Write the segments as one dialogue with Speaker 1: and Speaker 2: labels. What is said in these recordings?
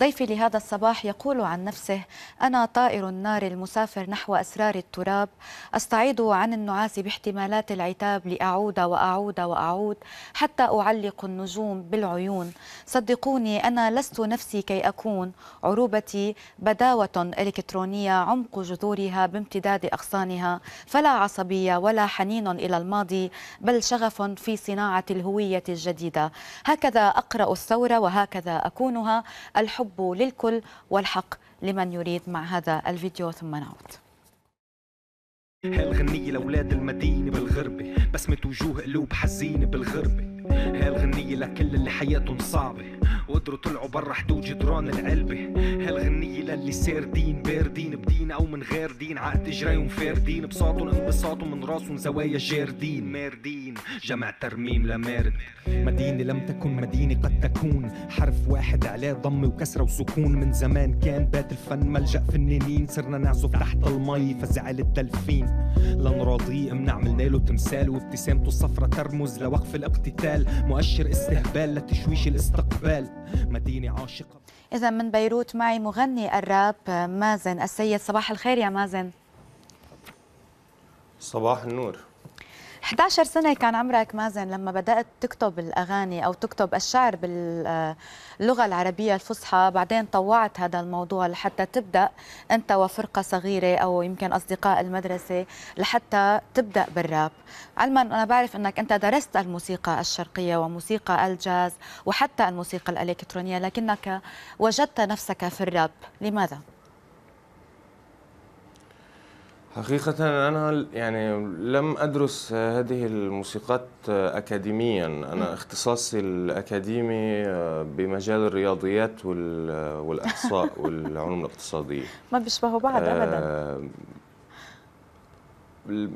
Speaker 1: ضيفي لهذا الصباح يقول عن نفسه أنا طائر النار المسافر نحو أسرار التراب أستعيد عن النعاس باحتمالات العتاب لأعود وأعود وأعود حتى أعلق النجوم بالعيون صدقوني أنا لست نفسي كي أكون عروبتي بداوة إلكترونية عمق جذورها بامتداد أغصانها فلا عصبية ولا حنين إلى الماضي بل شغف في صناعة الهوية الجديدة هكذا أقرأ الثورة وهكذا أكونها الحب الحب للكل والحق لمن يريد مع هذا الفيديو ثم نعود
Speaker 2: هالغنية لأولاد المدينة بالغربة بسمة وجوه قلوب حزينة بالغربة هالغنية لكل اللي حياتهم صعبة وقدروا طلعوا برا حدود جدران العلبة هالغنية للي ساردين باردين بدين أو من غير دين عقد إجريهم فاردين بساطهم انبساطهم من راسهم زوايا جاردين ماردين جمع ترميم لمارد مدينة لم تكن مدينة قد تكون حرف واحد عليه ضمة وكسرة وسكون من زمان كان بات الفن ملجأ فنانين صرنا نعزف تحت المي فزعل الدلفين لنراضيه منع عملنا له تمثال وابتسامته الصفرة ترمز لوقف الاقتتال مؤشر استهبال لتشويش الاستقبال مدينة عاشقة
Speaker 1: إذا من بيروت معي مغني الراب مازن السيد صباح الخير يا مازن
Speaker 3: صباح النور
Speaker 1: 11 سنه كان عمرك مازن لما بدات تكتب الاغاني او تكتب الشعر باللغه العربيه الفصحى بعدين طوعت هذا الموضوع لحتى تبدا انت وفرقه صغيره او يمكن اصدقاء المدرسه لحتى تبدا بالراب علما انا بعرف انك انت درست الموسيقى الشرقيه وموسيقى الجاز وحتى الموسيقى الالكترونيه لكنك وجدت نفسك في الراب لماذا
Speaker 3: حقيقة أنا يعني لم أدرس هذه الموسيقات أكاديميا أنا اختصاصي الأكاديمي آه، بمجال الرياضيات والإحصاء والعلوم الاقتصادية
Speaker 1: ما بيشبهوا بعض آه،
Speaker 3: أبدا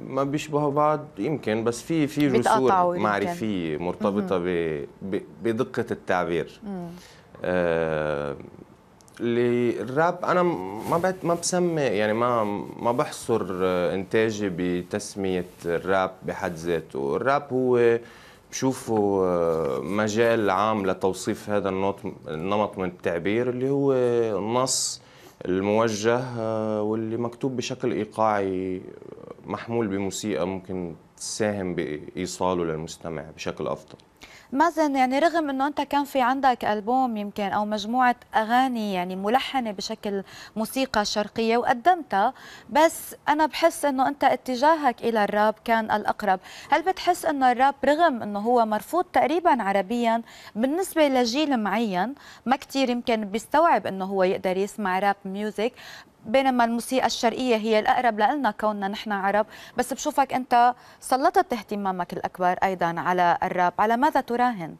Speaker 3: ما بيشبهوا بعض يمكن بس في في جسور معرفيه مرتبطه بدقه التعبير الراب انا ما بعت ما بسمي يعني ما ما بحصر آه، انتاجي بتسميه الراب بحد ذاته الراب هو بشوفه آه، مجال عام لتوصيف هذا النمط من التعبير اللي هو النص الموجه آه، واللي مكتوب بشكل ايقاعي محمول بموسيقى ممكن تساهم بايصاله للمستمع بشكل افضل
Speaker 1: مازن يعني رغم انه انت كان في عندك البوم يمكن او مجموعه اغاني يعني ملحنه بشكل موسيقى شرقيه وقدمتها بس انا بحس انه انت اتجاهك الى الراب كان الاقرب هل بتحس انه الراب رغم انه هو مرفوض تقريبا عربيا بالنسبه لجيل معين ما كثير يمكن بيستوعب انه هو يقدر يسمع راب ميوزك بينما الموسيقى الشرقيه هي الاقرب لنا كوننا نحن عرب بس بشوفك انت سلطت اهتمامك الاكبر ايضا على الراب على ماذا تراهن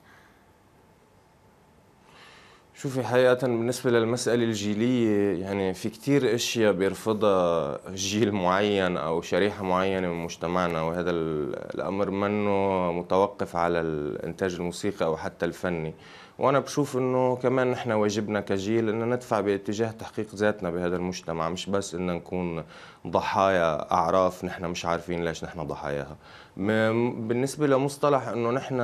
Speaker 3: شوفي حقيقة بالنسبة للمسألة الجيلية يعني في كتير اشياء بيرفضها جيل معين او شريحة معينة من مجتمعنا وهذا الامر منه متوقف على الانتاج الموسيقي او حتى الفني وانا بشوف انه كمان نحن واجبنا كجيل أن ندفع باتجاه تحقيق ذاتنا بهذا المجتمع مش بس أن نكون ضحايا اعراف نحن مش عارفين ليش نحن ضحاياها بالنسبة لمصطلح انه نحن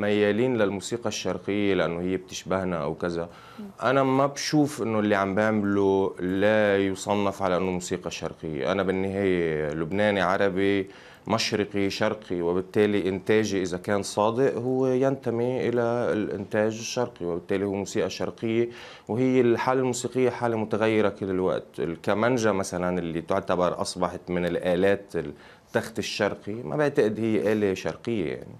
Speaker 3: ميالين للموسيقى الشرقية لانه هي بتشبهنا او وكذا انا ما بشوف انه اللي عم بعمله لا يصنف على انه موسيقى شرقيه انا بالنهايه لبناني عربي مشرقي شرقي وبالتالي انتاجي اذا كان صادق هو ينتمي الى الانتاج الشرقي وبالتالي هو موسيقى شرقيه وهي الحاله الموسيقيه حاله متغيره كل الوقت الكمانجا مثلا اللي تعتبر اصبحت من الالات التخت الشرقي ما بعتقد هي اله شرقيه يعني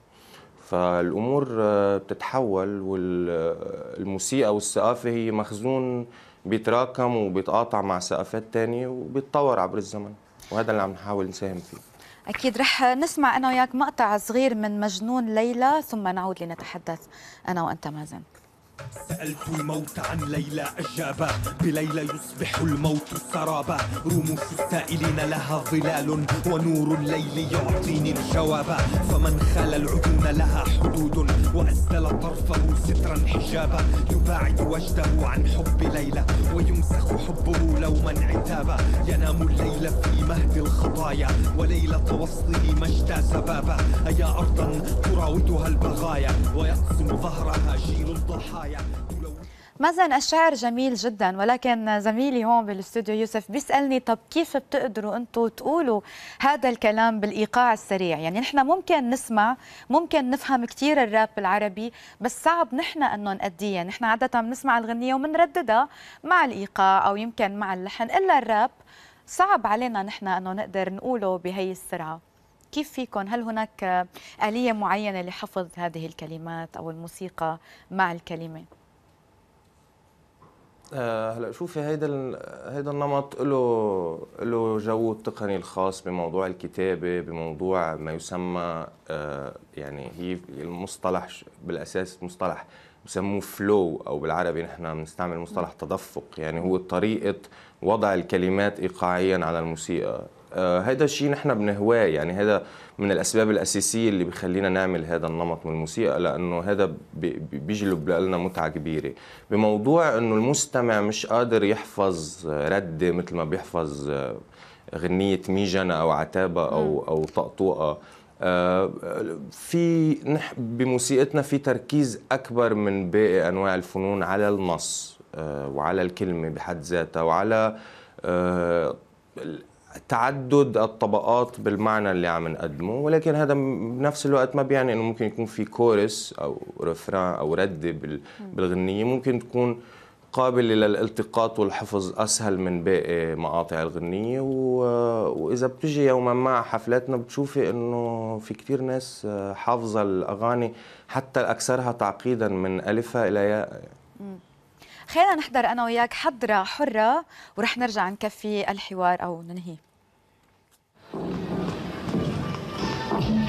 Speaker 3: فالامور آه، بتتحول والموسيقى والثقافه هي مخزون بيتراكم وبيتقاطع مع ثقافات تانية وبيتطور عبر الزمن وهذا اللي عم نحاول نساهم فيه
Speaker 1: أكيد رح نسمع أنا وياك مقطع صغير من مجنون ليلى ثم نعود لنتحدث أنا وأنت مازن
Speaker 2: سألت الموت عن ليلى أجاب بليلى يصبح الموت سرابا رموش السائلين لها ظلال ونور الليل يعطيني الجواب فمن خال العيون لها حدود وأسدل طرفه سترا حجابا يباعد وجده عن حب ليلى ويمسخ حبه لوما عتابا ينام الليل في مهد الخطايا وليلة وصله مجدى سبابا أيا أرضا تراودها البغايا ويقسم ظهرها جيل الضحايا
Speaker 1: مازن الشعر جميل جدا ولكن زميلي هون بالاستوديو يوسف بيسالني طب كيف بتقدروا انتم تقولوا هذا الكلام بالايقاع السريع يعني نحن ممكن نسمع ممكن نفهم كثير الراب العربي بس صعب نحن انه يعني نحن عاده بنسمع الغنيه وبنرددها مع الايقاع او يمكن مع اللحن الا الراب صعب علينا نحن انه نقدر نقوله بهي السرعه كيف فيكم هل هناك آلية معينة لحفظ هذه الكلمات أو الموسيقى مع الكلمة؟
Speaker 3: آه، هلا شوفي هيدا هيدا النمط له له جو التقني الخاص بموضوع الكتابه بموضوع ما يسمى آه، يعني هي المصطلح بالاساس مصطلح بسموه فلو او بالعربي نحن بنستعمل مصطلح تدفق يعني هو طريقه وضع الكلمات ايقاعيا على الموسيقى هذا آه، الشيء نحن بنهواه يعني هذا من الاسباب الاساسيه اللي بخلينا نعمل هذا النمط من الموسيقى لانه هذا بيجلب لنا متعه كبيره بموضوع انه المستمع مش قادر يحفظ رده مثل ما بيحفظ آه، غنيه ميجنا او عتابه او او طقطوقه آه، في بموسيقتنا في تركيز اكبر من باقي انواع الفنون على النص وعلى الكلمه بحد ذاتها وعلى تعدد الطبقات بالمعنى اللي عم نقدمه ولكن هذا بنفس الوقت ما بيعني انه ممكن يكون في كورس او رفران او رده بالغنيه ممكن تكون قابله للالتقاط والحفظ اسهل من باقي مقاطع الغنيه واذا بتجي يوما ما حفلاتنا بتشوفي انه في كثير ناس آه، حافظه الاغاني حتى اكثرها تعقيدا من الفها الى ياء
Speaker 1: خلينا نحضر انا وياك حضره حره ورح نرجع نكفي الحوار او ننهيه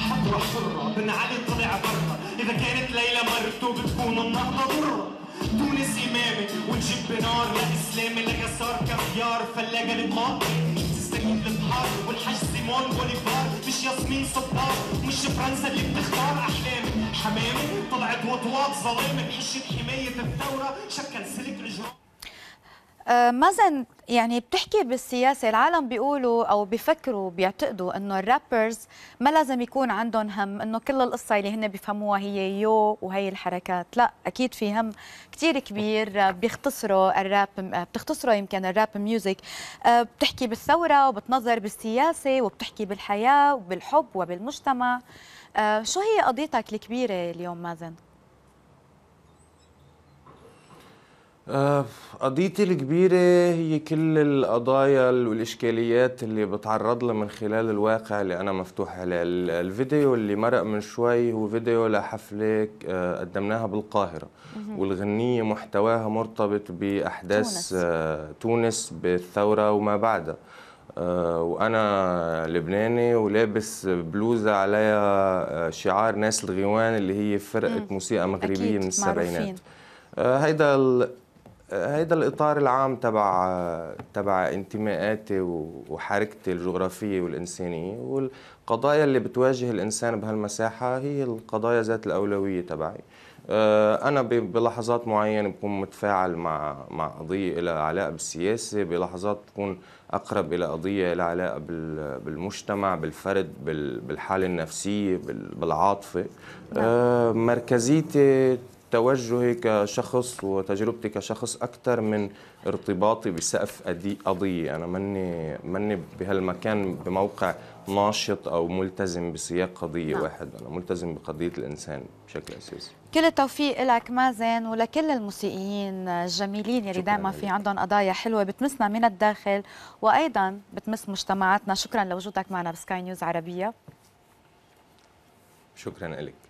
Speaker 2: حضرة حرة بن علي طلع برا إذا كانت ليلى مرته بتكون النهضة ضرة تونس إمامة وتجيب نار يا إسلامي لكسار كافيار فلاجة لقاط تستجيب البحار والحاج سيمون بوليفار مش ياسمين صبار مش فرنسا اللي بتختار أحلامي حمامي طلعت وطواط ظلامة حشة حماية الثورة شكل سلك إجرامي
Speaker 1: آه، مازن يعني بتحكي بالسياسه العالم بيقولوا او بيفكروا بيعتقدوا انه الرابرز ما لازم يكون عندهم هم انه كل القصه اللي هن بيفهموها هي يو وهي الحركات لا اكيد في هم كثير كبير بيختصروا الراب بتختصروا يمكن الراب آه، ميوزك بتحكي بالثوره وبتنظر بالسياسه وبتحكي بالحياه وبالحب وبالمجتمع آه، شو هي قضيتك الكبيره اليوم مازن
Speaker 3: آه، قضيتي الكبيرة هي كل القضايا والإشكاليات اللي بتعرض لها من خلال الواقع اللي أنا مفتوح عليه الفيديو اللي مرق من شوي هو فيديو لحفلة آه، قدمناها بالقاهرة والغنية محتواها مرتبط بأحداث تونس, آه، تونس بالثورة وما بعدها وانا لبناني ولابس بلوزه عليها شعار ناس الغيوان اللي هي فرقه موسيقى مغربيه من السبعينات هيدا هيدا الاطار العام تبع تبع انتماءاتي وحركتي الجغرافيه والانسانيه والقضايا اللي بتواجه الانسان بهالمساحه هي القضايا ذات الاولويه تبعي آه، انا بلحظات معينه بكون متفاعل مع مع قضيه لها علاقه بالسياسه بلحظات بكون اقرب الى قضيه لها علاقه بالمجتمع بالفرد بالحاله النفسيه بالعاطفه نعم. آه، مركزيتي توجهي كشخص وتجربتي كشخص اكثر من ارتباطي بسقف قضيه انا ماني ماني بهالمكان بموقع ناشط او ملتزم بسياق قضيه نعم. واحد انا ملتزم بقضيه الانسان بشكل اساسي
Speaker 1: كل التوفيق لك مازن ولكل الموسيقيين الجميلين يلي دائما في عندهم قضايا حلوه بتمسنا من الداخل وايضا بتمس مجتمعاتنا شكرا لوجودك معنا بسكاي نيوز عربيه
Speaker 3: شكرا لك